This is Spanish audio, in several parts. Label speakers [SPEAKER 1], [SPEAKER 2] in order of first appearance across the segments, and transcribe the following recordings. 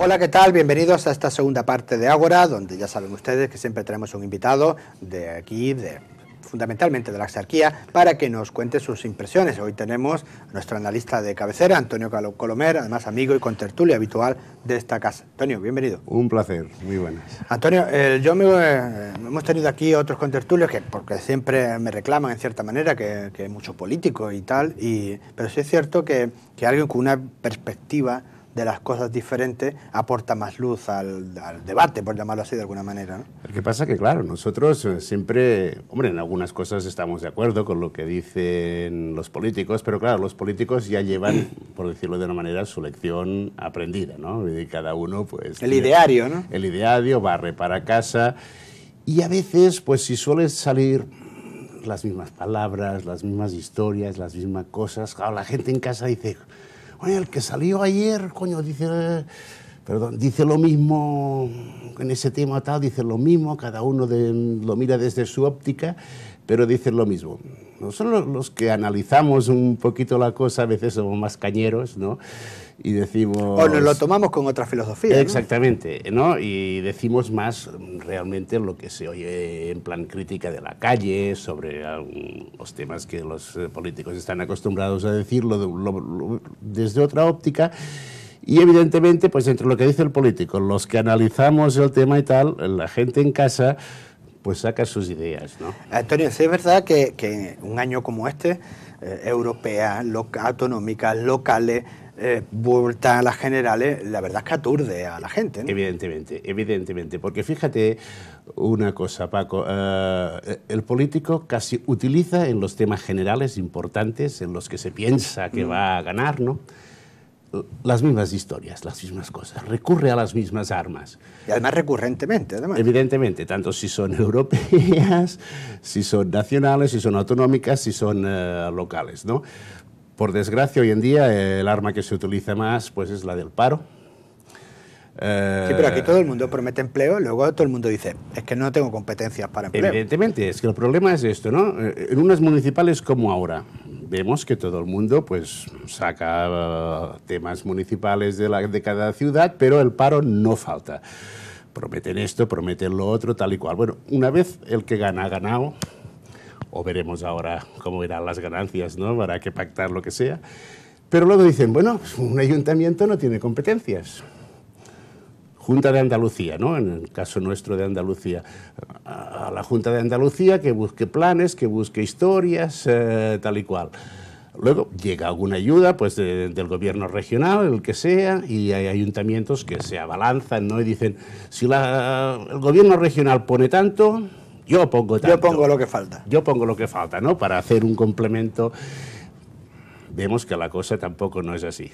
[SPEAKER 1] Hola, ¿qué tal? Bienvenidos a esta segunda parte de Ágora, donde ya saben ustedes que siempre tenemos un invitado de aquí, de fundamentalmente de la exarquía, para que nos cuente sus impresiones. Hoy tenemos a nuestro analista de cabecera, Antonio Colomer, además amigo y contertulio habitual de esta casa. Antonio, bienvenido. Un placer, muy buenas. Antonio, eh, yo me, eh, hemos tenido aquí otros contertulios que, porque siempre me reclaman en cierta manera que, es mucho político y tal, y, pero sí es cierto que, que alguien con una perspectiva de las cosas diferentes aporta más luz al, debate, por llamarlo así de alguna manera. ¿no?
[SPEAKER 2] Lo que pasa que, claro, nosotros eh, siempre, hombre, en algunas cosas estamos de acuerdo con lo que dicen los políticos, pero claro, los políticos ya llevan, por decirlo de una manera, su lección aprendida, ¿no? Y cada uno, pues... El ideario, ¿no? El ideario, barre para casa. Y a veces, pues si suelen salir las mismas palabras, las mismas historias, las mismas cosas, claro, la gente en casa dice, oye, el que salió ayer, coño, dice, perdón, dice lo mismo en ese tema tal, dice lo mismo, cada uno lo mira desde su óptica, pero dicen lo mismo. Nosotros los que analizamos un poquito la cosa a veces somos más cañeros, ¿no? Y decimos... O nos lo tomamos
[SPEAKER 1] con otra filosofía. Exactamente,
[SPEAKER 2] ¿no? Y decimos más realmente lo que se oye en plan crítica de la calle, sobre los temas que los eh, políticos están acostumbrados a decirlo desde otra óptica. Y evidentemente, pues entre lo que dice el político, los que analizamos el tema y tal, la gente
[SPEAKER 1] en casa pues
[SPEAKER 2] saca sus ideas. ¿no?
[SPEAKER 1] Antonio, sí es verdad que, que un año como este, eh, europea, europeas, local, autonómicas, locales, eh, vuelta a las generales, la verdad es que aturde a la
[SPEAKER 2] gente. Evidentemente, evidentemente, porque fíjate una cosa, Paco, eh, el político casi utiliza en los temas generales importantes, en los que se piensa que mm. va a ganar, ¿no? las mismas historias, las mismas cosas, recurre a las mismas armas. Y además recurrentemente, además. Evidentemente, tanto si son europeas, si son nacionales, si son autonómicas, si son eh, locales, ¿no? Por desgracia, hoy en día eh, el arma que se utiliza más pues es la del paro. Eh, sí, pero aquí todo
[SPEAKER 1] el mundo promete empleo, luego todo el mundo dice, es que no tengo competencias para empleo.
[SPEAKER 2] Evidentemente, es que el problema es esto, ¿no? En unas municipales como ahora, vemos que todo el mundo pues saca eh, temas municipales de, de cada ciudad, pero el paro no falta. Prometen esto, prometen lo otro, tal y cual. Bueno, una vez el que gana ha ganado, o veremos ahora cómo irán las ganancias, ¿no? Habrá que pactar lo que sea. Pero luego dicen, bueno, un ayuntamiento no tiene competencias. Junta de Andalucía, ¿no? en el caso nuestro de Andalucía, a la Junta de Andalucía que busque planes, que busque historias, eh, tal y cual. Luego llega alguna ayuda pues, del gobierno regional, el que sea, y hay ayuntamientos que se abalanzan ¿no? y dicen, si el gobierno regional pone tanto, yo pongo tanto. Yo pongo lo que falta. Yo pongo lo que falta, ¿no? Para hacer un complemento. Vemos que la cosa tampoco no es así.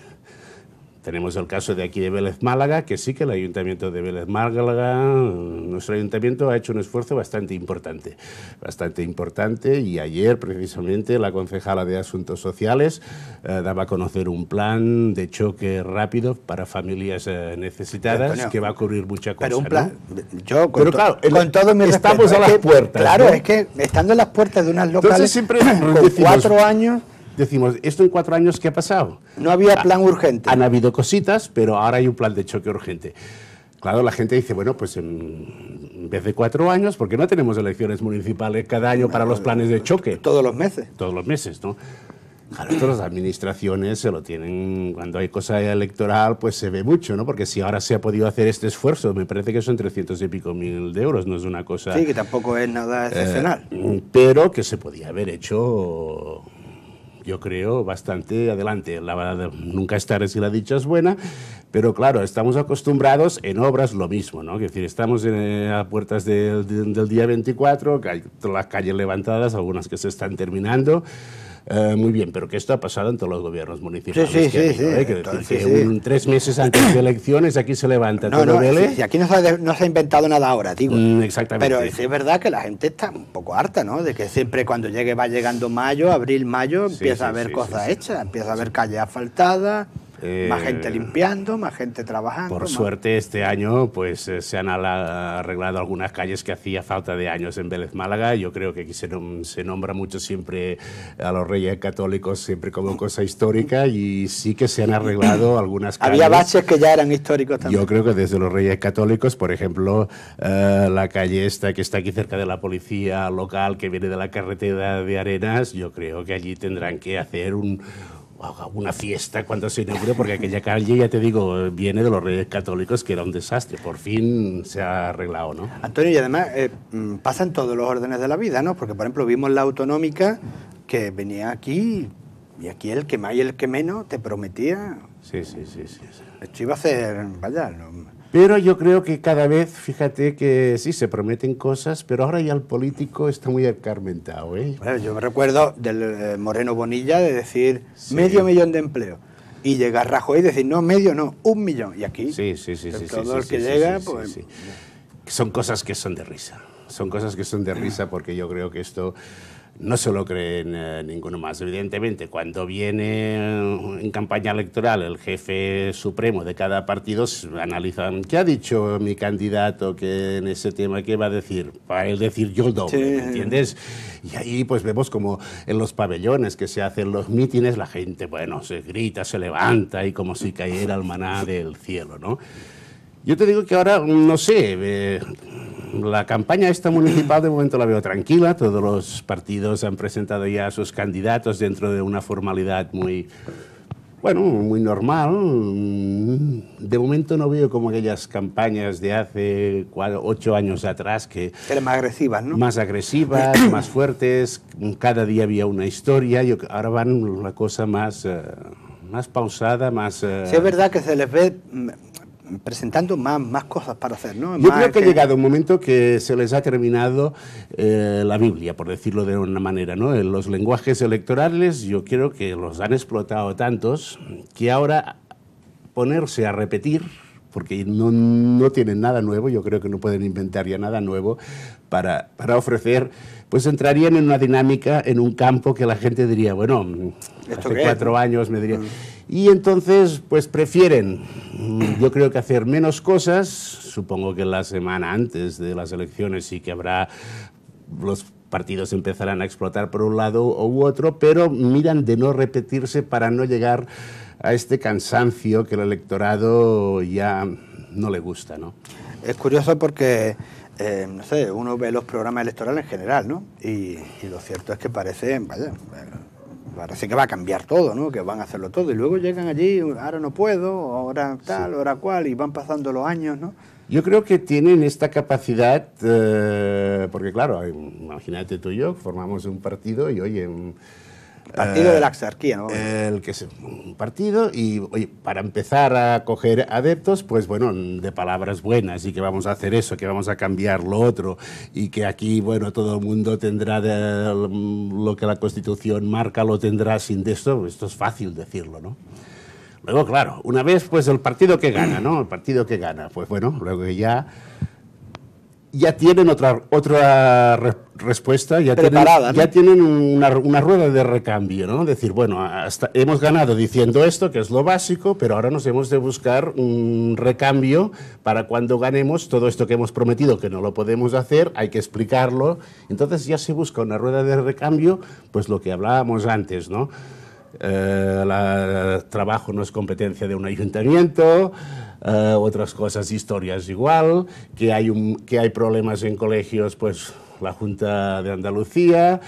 [SPEAKER 2] Tenemos el caso de aquí de Vélez Málaga, que sí que el ayuntamiento de Vélez Málaga, nuestro ayuntamiento ha hecho un esfuerzo bastante importante, bastante importante y ayer precisamente la concejala de Asuntos Sociales eh, daba a conocer un plan de choque rápido para familias eh, necesitadas que va a cubrir mucha cosa. Pero un plan, yo con, claro, todo mi estamos a las puertas. Claro, es que
[SPEAKER 1] estando a las puertas de unas locales Entonces, siempre con cuatro años
[SPEAKER 2] decimos, esto en cuatro años, ¿qué ha pasado? No había ah, plan urgente. Han habido cositas, pero ahora hay un plan de choque urgente. Claro, la gente dice, bueno, pues en vez de cuatro años, ¿por qué no tenemos elecciones municipales cada año para los planes de choque? Todos los meses. Todos los meses, ¿no? Claro, todas las administraciones se lo tienen, cuando hay cosa electoral, pues se ve mucho, ¿no? Porque si ahora se ha podido hacer este esfuerzo, me parece que son 300 y pico mil de euros, no es una cosa... Sí, que
[SPEAKER 1] tampoco es nada eh, excepcional.
[SPEAKER 2] pero que se podía haber hecho yo creo, bastante adelante. nunca estaré si la dicha es buena, pero claro, estamos acostumbrados en obras lo mismo, ¿no? Es decir, estamos en, eh, a puertas del, día 24, las calles levantadas, algunas que se están terminando. Eh, muy bien, pero ¿qué está en todos los gobiernos municipales? Sí, sí, sí, eh? tres meses antes de elecciones aquí se levanta no,
[SPEAKER 1] aquí no se, ha, inventado nada ahora, digo. Mm, exactamente. Pero es verdad que la gente está un poco harta, ¿no? De que siempre cuando llegue va llegando mayo, abril, mayo, empieza a haber cosas hechas, empieza a haber calles asfaltadas. Eh, más gente limpiando, más gente trabajando. Por suerte
[SPEAKER 2] este año pues eh, se han arreglado algunas calles que hacía falta de años en Vélez Málaga. Yo creo que aquí se, se nombra mucho siempre a los Reyes Católicos siempre como cosa histórica y sí que se han arreglado algunas calles. Había baches
[SPEAKER 1] que ya eran históricos también. Yo creo
[SPEAKER 2] que desde los Reyes Católicos, por ejemplo, eh, la calle esta que está aquí cerca de la policía local que viene de la carretera de Arenas, yo creo que allí tendrán que hacer un una fiesta cuando se inauguró, porque aquella calle, ya te digo, viene de los reyes católicos, que era un desastre. Por fin se ha
[SPEAKER 1] arreglado, ¿no? Antonio, y además eh, mm, pasan pasa todos los órdenes de la vida, ¿no? Porque, por ejemplo, vimos la autonómica que venía aquí, y aquí el que más y el que menos te prometía. Sí, sí, sí. sí. Esto iba a ser, vaya, no,
[SPEAKER 2] pero yo creo que cada vez, fíjate que sí, se prometen cosas, pero ahora ya el político está muy acarmentado. ¿eh?
[SPEAKER 1] Bueno, yo me recuerdo del eh, Moreno Bonilla de decir medio millón de empleo Y llegar Rajoy y decir, no, medio no, un millón. Y aquí, sí, todo el que llega, pues...
[SPEAKER 2] Son cosas que son de risa. Son cosas que son de risa porque yo creo que esto no se lo creen eh, ninguno más. Evidentemente, cuando viene eh, en campaña electoral el jefe supremo de cada partido, analizan qué ha dicho mi candidato que en ese tema qué va a decir, para él decir yo doble, ¿entiendes? Y ahí pues vemos como en los pabellones que se hacen los mítines, la gente, bueno, se grita, se levanta y como si cayera el maná del cielo, ¿no? Yo te digo que ahora, no sé, eh, la campaña esta municipal de momento la veo tranquila, todos los partidos han presentado ya a sus candidatos dentro de una formalidad muy, bueno, muy normal. Mm, de momento no veo como aquellas campañas de hace ocho años atrás que... Eran más agresivas, ¿no? Más agresivas, más fuertes, cada día había una historia, y ahora van la cosa más, eh, más pausada, más... Eh, sí, es verdad
[SPEAKER 1] que se les ve mm, presentando más, más cosas para hacer. Yo creo que, ha llegado
[SPEAKER 2] un momento que se les ha terminado eh, la Biblia, por decirlo de una manera. ¿no? los lenguajes electorales yo creo que los han explotado tantos que ahora ponerse a repetir porque no, tienen nada nuevo, yo creo que no pueden inventar ya nada nuevo para, ofrecer, pues entrarían en una dinámica, en un campo que la gente diría, bueno, hace cuatro años me diría... Mm. Y entonces, pues prefieren, mm, yo creo que hacer menos cosas, supongo que la semana antes de las elecciones sí que habrá los partidos empezarán a explotar por un lado u otro, pero miran de no repetirse para no llegar a este
[SPEAKER 1] cansancio que el electorado ya no le gusta, ¿no? Es curioso porque, eh, no sé, uno ve los programas electorales en general, ¿no? Y, lo cierto es que parecen, vaya, parece que va a cambiar todo, ¿no? Que van a hacerlo todo y luego llegan allí, ahora no puedo, ahora tal, ahora cual, y van pasando los años, ¿no? Yo creo que tienen esta
[SPEAKER 2] capacidad, eh, porque claro, imagínate tú y yo, formamos un partido y oye, Partido eh, de la xarquía ¿no? El que es un partido y oye, para empezar a coger adeptos, pues bueno, de palabras buenas y que vamos a hacer eso, que vamos a cambiar lo otro y que aquí, bueno, todo el mundo tendrá lo que la Constitución marca, lo tendrá sin de esto, esto es fácil decirlo, ¿no? Luego, claro, una vez pues el partido que gana, ¿no? El partido que gana, pues bueno, luego ya ya tienen otra, otra respuesta, ya tienen, ya tienen una, una, rueda de recambio, ¿no? Decir, bueno, hemos ganado diciendo esto, que es lo básico, pero ahora nos hemos de buscar un recambio para cuando ganemos todo esto que hemos prometido que no lo podemos hacer, hay que explicarlo. Entonces ya se busca una rueda de recambio, pues lo que hablábamos antes, ¿no? el eh, trabajo no es competencia de un ayuntamiento, eh, otras cosas, historias igual, que hay, un, que hay problemas en colegios, pues la Junta de Andalucía,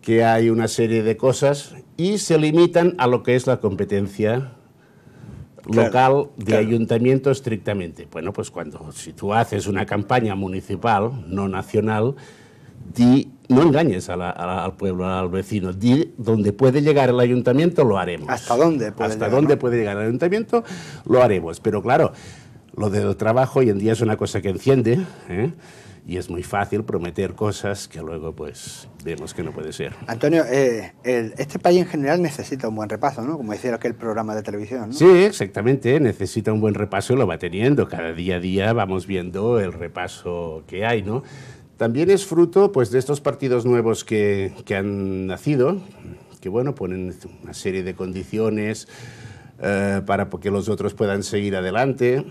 [SPEAKER 2] que hay una serie de cosas y se limitan a lo que es la competencia local de ayuntamiento estrictamente. Bueno, pues cuando si tú haces una campaña municipal, no nacional, di, no engañes al pueblo, al vecino, di donde puede llegar el ayuntamiento lo haremos. ¿Hasta dónde puede llegar, el ayuntamiento lo haremos. Pero claro, lo del trabajo hoy en día es una cosa que enciende. ¿eh? y es muy fácil prometer cosas que luego pues vemos que no puede ser.
[SPEAKER 1] Antonio, eh, este país en general necesita un buen repaso, ¿no? Como decía aquel programa de televisión. Sí,
[SPEAKER 2] exactamente, necesita un buen repaso y lo va teniendo. Cada día a día vamos viendo el repaso que hay, ¿no? También es fruto pues, de estos partidos nuevos que, que han nacido, que bueno, ponen una serie de condiciones eh, para que los otros puedan seguir adelante.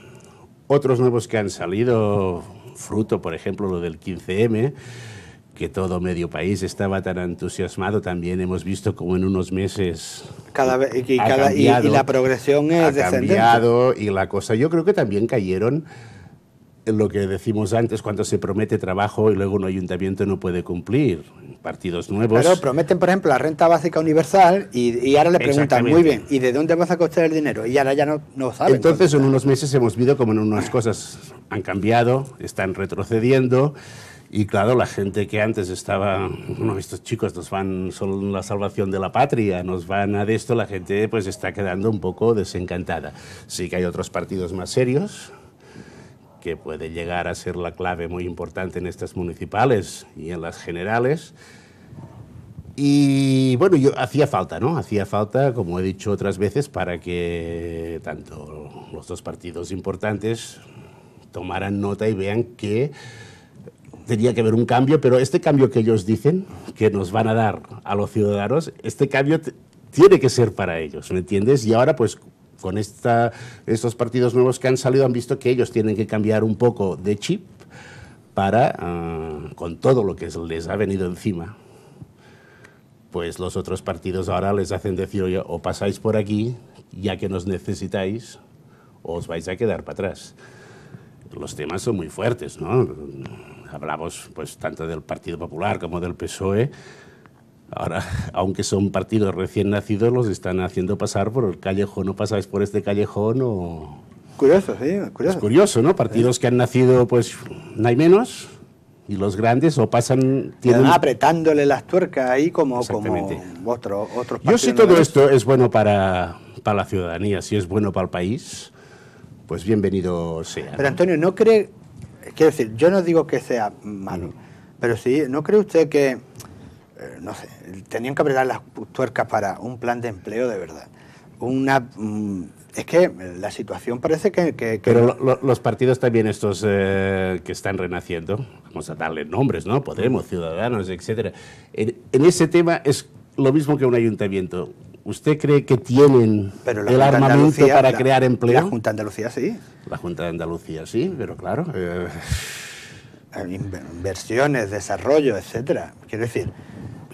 [SPEAKER 2] Otros nuevos que han salido, fruto, por ejemplo, lo del 15M, que todo medio país estaba tan entusiasmado, también hemos visto como en unos meses...
[SPEAKER 1] Cada, y, cada, y, la progresión es ha cambiado
[SPEAKER 2] y la cosa. Yo creo que también cayeron eh, lo que decimos antes, cuando se promete trabajo y luego un ayuntamiento no puede cumplir. Partidos nuevos. ...pero
[SPEAKER 1] prometen, por ejemplo, la renta básica universal y, ahora le preguntan, muy bien, ¿y de dónde vas a costar el dinero? Y ahora ya no, no saben. Entonces,
[SPEAKER 2] en unos meses hemos visto como en unas cosas han cambiado, están retrocediendo. Y claro, la gente que antes estaba, estos chicos nos van, son la salvación de la patria, nos van a de esto, la gente pues está quedando un poco desencantada. Sí que hay otros partidos más serios, que puede llegar a ser la clave muy importante en estas municipales y en las generales. Y bueno, yo hacía falta, ¿no? Hacía falta, como he dicho otras veces, para que tanto los dos partidos importantes tomaran nota y vean que tenía que haber un cambio, pero este cambio que ellos dicen que nos van a dar a los ciudadanos, este cambio tiene que ser para ellos, ¿me entiendes? Y ahora pues con estos partidos nuevos que han salido han visto que ellos tienen que cambiar un poco de chip para, ah, con todo lo que les ha venido encima, pues los otros partidos ahora les hacen decir, o pasáis por aquí, ya que nos necesitáis, o os vais a quedar para atrás. Los temas son muy fuertes, ¿no? Hablamos pues tanto del Partido Popular como del PSOE, Ahora, aunque son partidos recién nacidos, los están haciendo pasar por el callejón, no pasáis por este callejón o...
[SPEAKER 1] Curioso, sí, curioso. Es
[SPEAKER 2] curioso, ¿no? Partidos que han nacido, pues, no hay menos, y los grandes o
[SPEAKER 1] pasan... Tienen... apretándole las tuercas ahí como, como otro, otros Yo si todo esto
[SPEAKER 2] es bueno para, para la ciudadanía, si es bueno para el país, pues bienvenido sea. Pero
[SPEAKER 1] Antonio, ¿no cree...? Quiero decir, yo no digo que sea malo, pero sí, ¿no cree usted que eh, no sé, tenían que apretar las tuercas para un plan de empleo de verdad. Una, mm, es que la situación parece que... Pero
[SPEAKER 2] los partidos también estos eh, que están renaciendo, vamos a darle nombres, ¿no? Podemos, Ciudadanos, etc. En, ese tema es lo mismo que un ayuntamiento. ¿Usted cree que tienen el armamento para crear
[SPEAKER 1] empleo? La Junta de Andalucía sí. La Junta de Andalucía sí, pero claro... Eh, inversiones, desarrollo, etcétera. Quiero decir,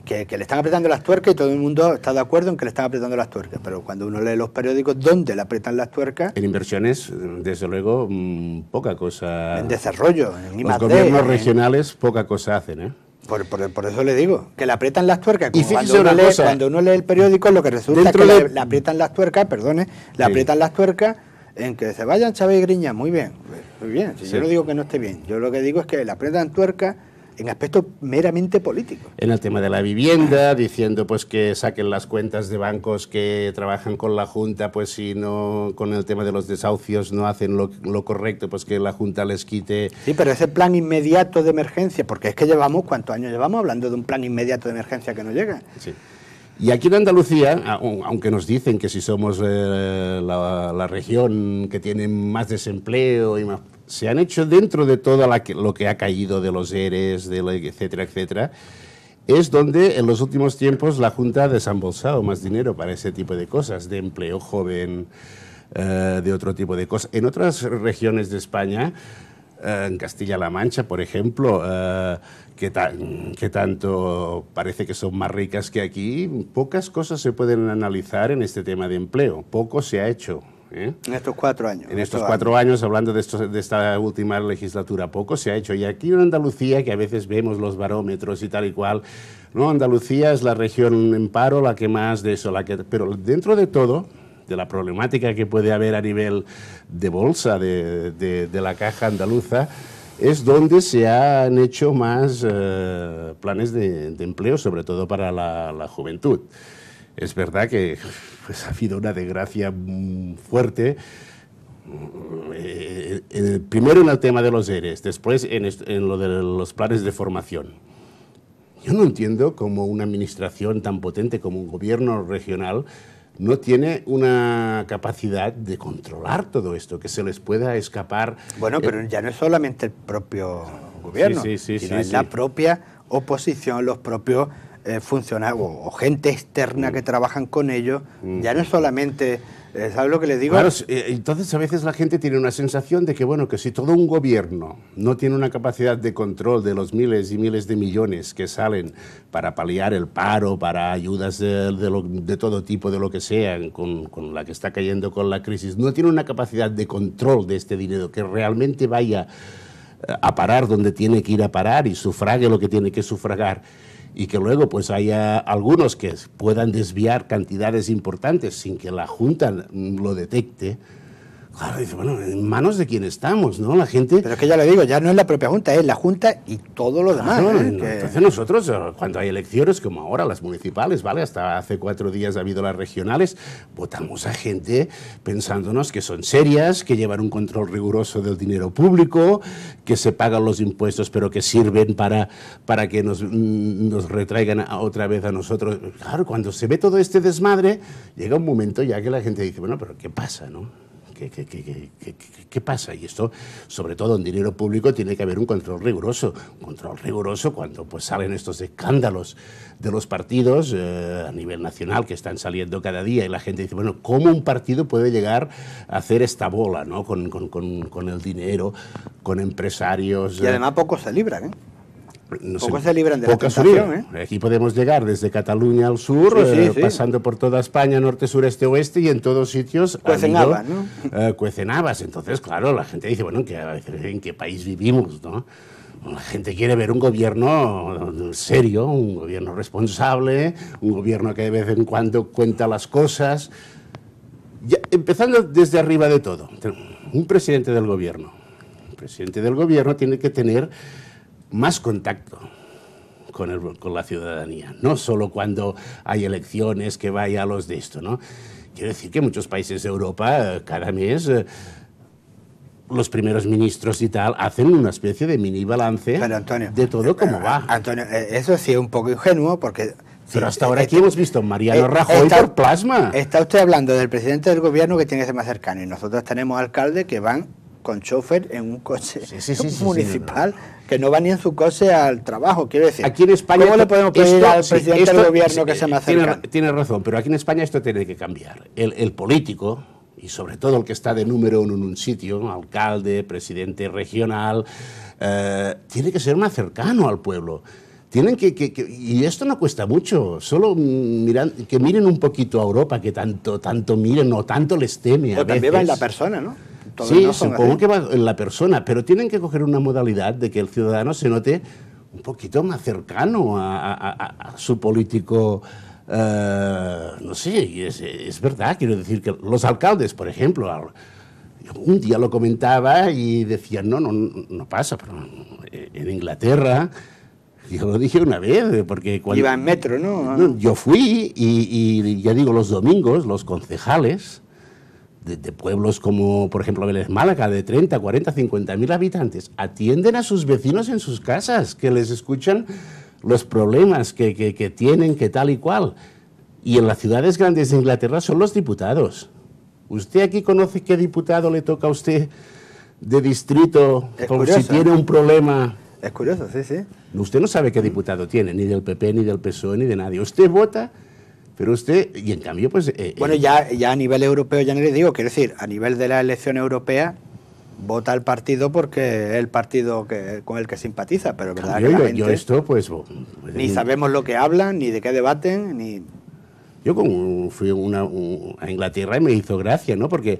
[SPEAKER 1] que, le están apretando las tuercas y todo el mundo está de acuerdo en que le están apretando las tuercas. Pero cuando uno lee los periódicos, ¿dónde le apretan las tuercas?
[SPEAKER 2] En inversiones, desde luego, mm, poca cosa. En desarrollo, en Los gobiernos regionales, poca cosa hacen, ¿eh? Por, eso
[SPEAKER 1] le digo, que le aprietan las tuercas. y cuando, uno lee, cosa, cuando uno lee el periódico, lo que resulta es que le, aprietan las tuercas, perdone, le aprietan las tuercas en que se vayan Chávez y Griña, muy bien. Muy bien, yo no digo que no esté bien, yo lo que digo es que la prenda tuerca en aspecto meramente político.
[SPEAKER 2] En el tema de la vivienda, diciendo pues que saquen las cuentas de bancos que trabajan con la Junta, pues si no, con
[SPEAKER 1] el tema de los desahucios no hacen lo, lo correcto, pues que la Junta les quite... Sí, pero ese plan inmediato de emergencia, porque es que llevamos, ¿cuántos años llevamos hablando de un plan inmediato de emergencia que no llega?
[SPEAKER 2] Sí. Y aquí en Andalucía, aunque nos dicen que si somos eh, la, región que tiene más desempleo y más, se han hecho dentro de todo lo que ha caído de los ERES, de etcétera, etcétera, es donde en los últimos tiempos la Junta ha desembolsado más dinero para ese tipo de cosas, de empleo joven, eh, de otro tipo de cosas. En otras regiones de España en Castilla-La Mancha, por ejemplo, eh, que, tanto parece que son más ricas que aquí, pocas cosas se pueden analizar en este tema de empleo, poco se ha hecho.
[SPEAKER 1] ¿eh? En estos cuatro años. En estos cuatro años,
[SPEAKER 2] hablando de, de, esta última legislatura, poco se ha hecho. Y aquí en Andalucía, que a veces vemos los barómetros y tal y cual, no, Andalucía es la región en paro, la que más de eso, la que, pero dentro de todo, de la problemática que puede haber a nivel de bolsa de, la caja andaluza, es donde se han hecho más eh, planes de, empleo, sobre todo para la, la juventud. Es verdad que pues, ha habido una desgracia fuerte. Eh, eh, primero en el tema de los ERES, después en, en lo de los planes de formación. Yo no entiendo cómo una administración tan potente como un gobierno regional no tiene una capacidad de
[SPEAKER 1] controlar todo esto, que se les pueda escapar. Bueno, eh, pero ya no es solamente el propio gobierno, sino la propia oposición, los propios eh, funcionarios o, gente externa mm. que trabajan con ellos. Mm. Ya no es solamente eh, ¿Sabes lo que les digo?
[SPEAKER 2] Eh, entonces a veces la gente tiene una sensación de que, bueno, que si todo un gobierno no tiene una capacidad de control de los miles y miles de millones que salen para paliar el paro, para ayudas de, todo tipo, de lo que sea, con, con, la que está cayendo con la crisis, no tiene una capacidad de control de este dinero que realmente vaya eh, a parar donde tiene que ir a parar y sufrague lo que tiene que sufragar y que luego pues haya algunos que puedan desviar cantidades importantes sin que la Junta lo detecte, Claro, dice, bueno, ¿en
[SPEAKER 1] manos de quién estamos, no? La gente... Pero es que ya lo digo, ya no es la propia Junta, es la Junta y todo lo demás. ¿eh? Entonces
[SPEAKER 2] nosotros, eh, cuando hay elecciones, como ahora las municipales, ¿vale? Hasta hace cuatro días ha habido las regionales, votamos a gente pensándonos que son serias, que llevan un control riguroso del dinero público, que se pagan los impuestos pero que sirven para, para que nos, mm, nos retraigan otra vez a nosotros. Claro, cuando se ve todo este desmadre, llega un momento ya que la gente dice, bueno, pero ¿qué pasa, no? ¿Qué, qué, qué, qué, pasa? Y esto, sobre todo en dinero público, tiene que haber un control riguroso. Un control riguroso cuando pues, salen estos escándalos de los partidos eh, a nivel nacional que están saliendo cada día y la gente dice, bueno, ¿cómo un partido puede llegar a hacer esta bola ¿no? con, con, con, con el dinero, con empresarios? Y eh?". además poco pocos se libran. ¿eh? No se de la tentación, ¿eh? Aquí podemos llegar desde Cataluña al sur, eh, pasando por toda España, norte, sureste, oeste, y en todos sitios... Cuecen habas, ¿no? Eh, cuecen habas. Entonces, claro, la gente dice, bueno, ¿en qué, país vivimos, no? La gente quiere ver un gobierno serio, un gobierno responsable, un gobierno que de vez en cuando cuenta las cosas. Ya, empezando desde arriba de todo, un presidente del gobierno. El presidente del gobierno tiene que tener más contacto con, con la ciudadanía, no solo cuando hay elecciones que vaya a los de esto, ¿no? Quiero decir que muchos países de Europa cada mes eh, los primeros ministros y tal hacen una especie de mini
[SPEAKER 1] balance de todo como eh, va. Eh, Antonio, eso sí es un poco ingenuo porque... Pero hasta ahora aquí hemos visto Mariano Rajoy está, por plasma. Está usted hablando del presidente del gobierno que tiene que ser más cercano y nosotros tenemos alcaldes que van con chofer en un coche municipal que no va ni en su coche al trabajo. Quiero decir, aquí en España ¿cómo le podemos pedir al presidente del gobierno que se me acerque?
[SPEAKER 2] Tiene, razón, pero aquí en España esto tiene que cambiar. El, político y sobre todo el que está de número uno en un sitio, alcalde, presidente regional, eh, tiene que ser más cercano al pueblo. Tienen que, y esto no cuesta mucho, solo que miren un poquito a Europa, que tanto, tanto miren o tanto les teme. o pues también va en la
[SPEAKER 1] persona, ¿no? sí, supongo que
[SPEAKER 2] va en la persona, pero tienen que coger una modalidad de que el ciudadano se note un poquito más cercano a, su político. Eh, no sé, es, verdad, quiero decir que los alcaldes, por ejemplo, un día lo comentaba y decían, no, no, no pasa, pero en Inglaterra, yo lo dije una vez, porque cuando... Iba en metro,
[SPEAKER 1] ¿no? yo fui
[SPEAKER 2] y ya digo, los domingos los concejales de, pueblos como, por ejemplo, Vélez Málaga, de 30, 40, 50 mil habitantes, atienden a sus vecinos en sus casas, que les escuchan los problemas que, tienen, que tal y cual. Y en las ciudades grandes de Inglaterra son los diputados. ¿Usted aquí conoce qué diputado le toca a usted de distrito como si tiene ¿eh? un problema? Es curioso, sí, sí. Usted no sabe qué diputado tiene, ni del PP, ni del PSOE, ni de nadie. Usted vota
[SPEAKER 1] pero usted, y en cambio, pues... Eh, bueno, eh, ya, ya a nivel europeo, ya no le digo, quiero decir, a nivel de la elección europea, vota el partido porque es el partido que, con el que simpatiza, pero verdad yo, esto, pues... pues ni eh, sabemos lo que hablan, ni de qué debaten, ni... Yo con, fui una, a Inglaterra y me hizo gracia, ¿no? Porque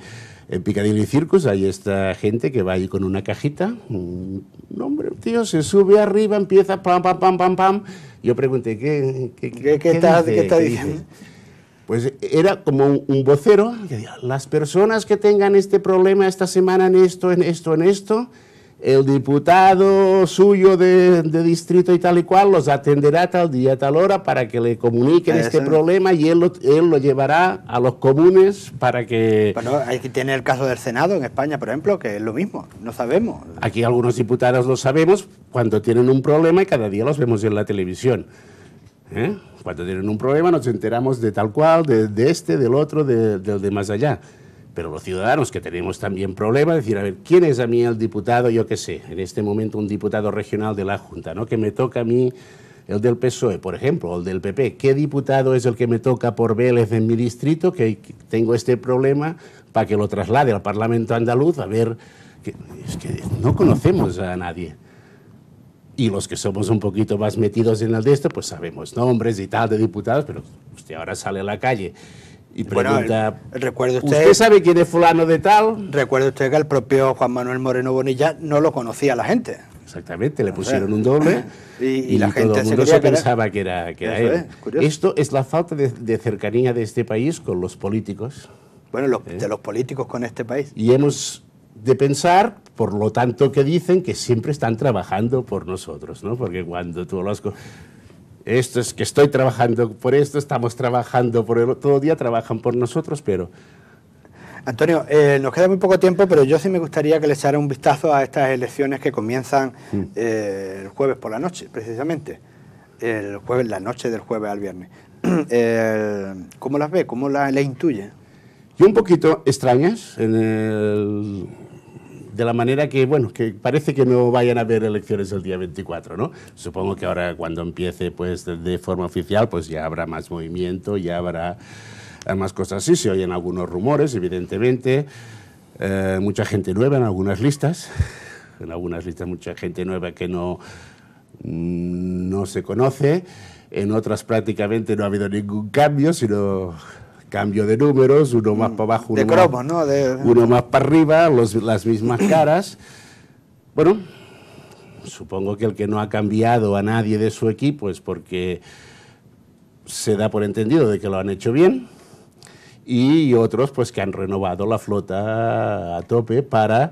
[SPEAKER 2] en Picadilly Circus hay esta gente que va ahí con una cajita. un hombre, tío, se sube arriba, empieza pam, pam, pam, pam, pam. Yo pregunté, ¿qué, qué, qué, qué diciendo? Pues era como un, vocero que decía, las personas que tengan este problema esta semana en esto, en esto, en esto, el diputado suyo de, distrito y tal y cual los atenderá tal día, tal hora para que le comuniquen este problema y él lo, él lo llevará
[SPEAKER 1] a los comunes para que... Bueno, hay que tener el caso del Senado en España, por ejemplo, que es lo mismo, no sabemos. Aquí algunos diputados lo sabemos
[SPEAKER 2] cuando tienen un problema y cada día los vemos en la televisión. ¿eh? Cuando tienen un problema nos enteramos de tal cual, de, este, del otro, de más allá pero los ciudadanos que tenemos también problemas, decir, a ver, ¿quién es a mí el diputado? Yo qué sé, en este momento un diputado regional de la Junta, ¿no? Que me toca a mí el del PSOE, por ejemplo, o el del PP. ¿Qué diputado es el que me toca por Vélez en mi distrito que tengo este problema para que lo traslade al Parlamento andaluz? A ver, es que no conocemos a nadie. Y los que somos un poquito más metidos en el de esto, pues sabemos nombres y tal de diputados, pero usted ahora sale a la calle y pregunta. Bueno, usted,
[SPEAKER 1] sabe quién es fulano de tal? Recuerde usted que el propio Juan Manuel Moreno Bonilla no lo conocía la gente. Exactamente, le pusieron un doble y, la gente todo el mundo se, pensaba que era, que era él. Esto es la
[SPEAKER 2] falta de, cercanía de este país con los políticos. Bueno, ¿Eh? de los políticos con este país. Y hemos de pensar, por lo tanto que dicen que siempre están trabajando por nosotros, ¿no? Porque cuando tú lo has esto es que estoy trabajando por esto,
[SPEAKER 1] estamos trabajando por el, todo día trabajan por nosotros, pero... Antonio, eh, nos queda muy poco tiempo, pero yo sí me gustaría que le echara un vistazo a estas elecciones que comienzan mm. eh, el jueves por la noche, precisamente. El jueves, la noche del jueves al viernes. ¿Cómo las ve? ¿Cómo las la intuye? Y un poquito extrañas en
[SPEAKER 2] el de la manera que, bueno, que parece que no vayan a haber elecciones el día 24, ¿no? Supongo que ahora cuando empiece pues de forma oficial, pues ya habrá más movimiento, ya habrá eh, más cosas. Sí, se oyen algunos rumores, evidentemente, eh, mucha gente nueva en algunas listas, en algunas listas mucha gente nueva que no, mm, no se conoce, en otras prácticamente no ha habido ningún cambio, sino cambio de números, uno más mm, para abajo, uno,
[SPEAKER 1] de más, uno
[SPEAKER 2] más para arriba, las mismas caras. Bueno, supongo que el que no ha cambiado a nadie de su equipo es porque se da por entendido de que lo han hecho bien y otros pues que han renovado la flota a tope para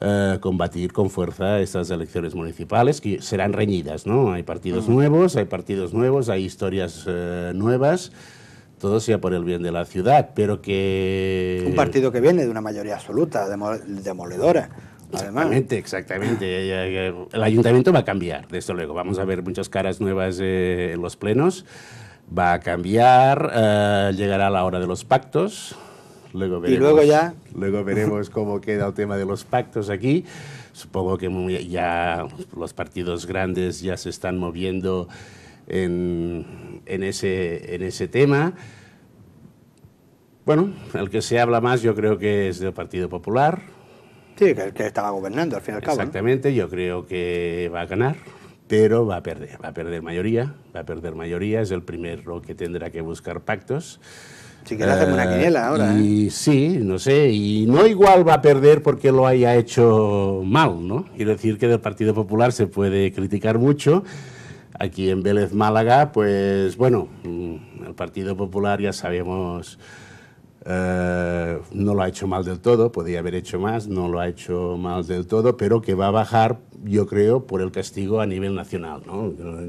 [SPEAKER 2] eh, combatir con fuerza estas elecciones municipales que serán reñidas, ¿no? Hay partidos mm. nuevos, hay partidos nuevos, hay historias eh, nuevas todo sea por el bien de la ciudad, pero que... Un partido
[SPEAKER 1] que viene de una mayoría absoluta, demoledora.
[SPEAKER 2] Exactamente, exactamente. El ayuntamiento va a cambiar, de esto luego. Vamos a ver muchas caras nuevas eh, en los plenos. Va a cambiar, eh, llegará la hora de los pactos. Luego y luego ya. Luego veremos cómo queda el tema de los pactos aquí. Supongo que ya los partidos grandes ya se están moviendo en en ese, en ese tema. Bueno, el que se habla más yo creo que es del Partido Popular.
[SPEAKER 1] Sí, que, estaba gobernando al fin y al cabo.
[SPEAKER 2] Exactamente, yo creo que va a ganar, pero va a perder, va a perder mayoría, va a perder mayoría, es el primero que tendrá que buscar pactos. Si quieres hacemos una eh, quiniela ahora. Y ¿eh? sí, no sé, y no igual va a perder porque lo haya hecho mal, ¿no? Quiero decir que del Partido Popular se puede criticar mucho, Aquí en Vélez Málaga, pues bueno, mm, el Partido Popular ya sabemos, eh, no lo ha hecho mal del todo, podía haber hecho más, no lo ha hecho mal del todo, pero que va a bajar, yo creo, por el castigo a nivel nacional.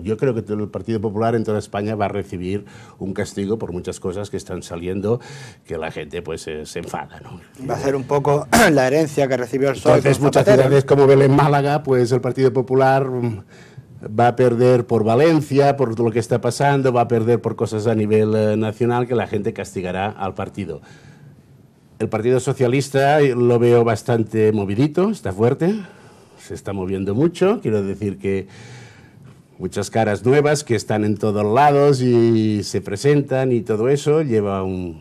[SPEAKER 2] Yo creo que el Partido Popular en toda España va a recibir un castigo por muchas cosas que están saliendo, que la gente pues se enfada.
[SPEAKER 1] Va a ser un poco la herencia que recibió el PSOE. Entonces, muchas ciudades como vélez Málaga, pues el Partido Popular
[SPEAKER 2] mm, va a perder por Valencia, por lo que está pasando, va a perder por cosas a nivel eh, nacional que la gente castigará al partido. El Partido Socialista eh, lo veo bastante movidito, está fuerte, se está moviendo mucho, quiero decir que muchas caras nuevas que están en todos lados y se presentan y todo eso lleva un,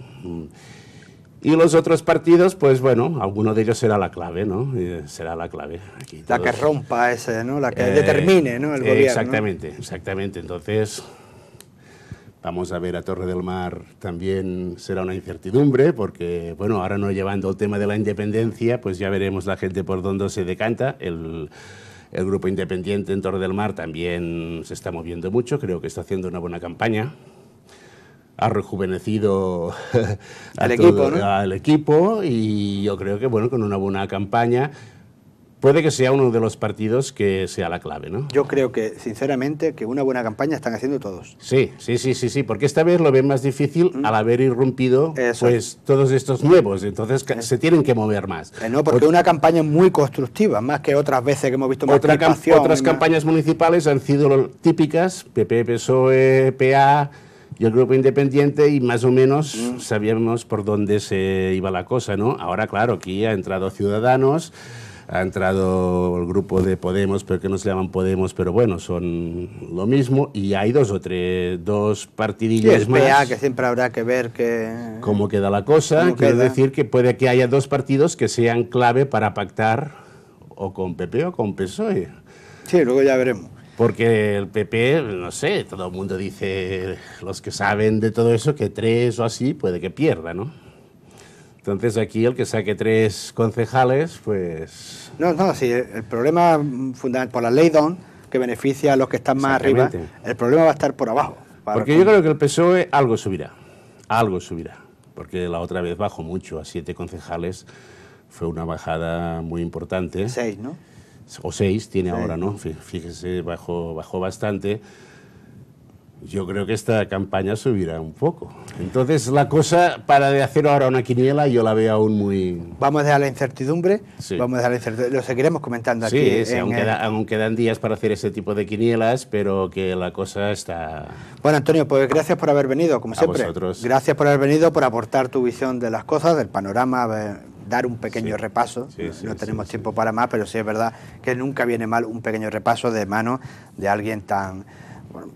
[SPEAKER 2] y los otros partidos, pues bueno, alguno de ellos será la clave, ¿no? Eh, será la clave. la que rompa
[SPEAKER 1] ese, ¿no? La que eh, determine, ¿no? El gobierno. Exactamente,
[SPEAKER 2] exactamente. Entonces, vamos a ver a Torre del Mar también será una incertidumbre, porque bueno, ahora no llevando el tema de la independencia, pues ya veremos la gente por dónde se decanta. El, el grupo independiente en Torre del Mar también se está moviendo mucho, creo que está haciendo una buena campaña ha rejuvenecido al, equipo, equipo y yo creo que bueno con una buena campaña puede que sea uno de los partidos que sea la clave, ¿no?
[SPEAKER 1] Yo creo que sinceramente que una buena campaña están haciendo todos.
[SPEAKER 2] Sí, sí, sí, sí, sí, porque esta vez lo ven más difícil mm. al haber irrumpido pues todos estos nuevos, entonces se tienen que mover
[SPEAKER 1] más. Eh, no, porque una campaña muy constructiva, más que otras veces que hemos visto más Otra otras campañas
[SPEAKER 2] municipales han sido típicas PP, PSOE, PA y el grupo independiente y más o menos mm. sabíamos por dónde se iba la cosa, ¿no? Ahora, claro, aquí ha entrado Ciudadanos, ha entrado el grupo de Podemos, pero que no se llaman Podemos, pero bueno, son lo mismo. Y hay dos o tres, dos partidillos más. que
[SPEAKER 1] siempre habrá que ver que...
[SPEAKER 2] cómo queda la cosa. Quiero decir que puede que haya dos partidos que sean clave para pactar o con PP o con PSOE. Sí, luego ya veremos. Porque el PP, no sé, todo el mundo dice, los que saben de todo eso, que tres o así puede que pierda, ¿no? Entonces aquí el que saque tres concejales, pues...
[SPEAKER 1] No, no, sí, el problema fundamental por la ley DON, que beneficia a los que están más arriba, el problema va a estar por abajo. Porque yo creo que el PSOE algo subirá,
[SPEAKER 2] algo subirá, porque la otra vez bajó mucho, a siete concejales fue una bajada muy importante. Seis, ¿no? o seis tiene ahora, ¿no? Fíjese, bajó, bajó bastante. Yo creo que esta campaña subirá un poco. Entonces, la cosa para de hacer ahora una quiniela, yo la veo aún muy. Vamos a dejar la
[SPEAKER 1] incertidumbre, sí. vamos a dejar Lo seguiremos comentando sí, Sí, aún,
[SPEAKER 2] quedan días para hacer ese tipo de quinielas, pero que la cosa está.
[SPEAKER 1] Bueno, Antonio, pues gracias por haber venido, como siempre. Gracias por haber venido, por aportar tu visión de las cosas, del panorama dar un pequeño repaso. no tenemos tiempo para más, pero sí es verdad que nunca viene mal un pequeño repaso de mano de alguien tan,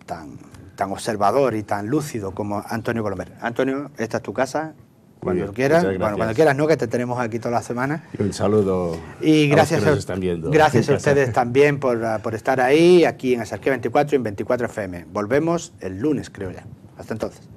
[SPEAKER 1] tan, tan observador y tan lúcido como Antonio Colomer. Antonio, esta es tu casa. Cuando quieras, cuando quieras, no, que te tenemos aquí toda la semana un saludo. Y gracias a, gracias a ustedes también por, ah, por estar ahí, aquí en Asarquía 24 y en 24 FM. Volvemos el lunes, creo ya. Hasta entonces.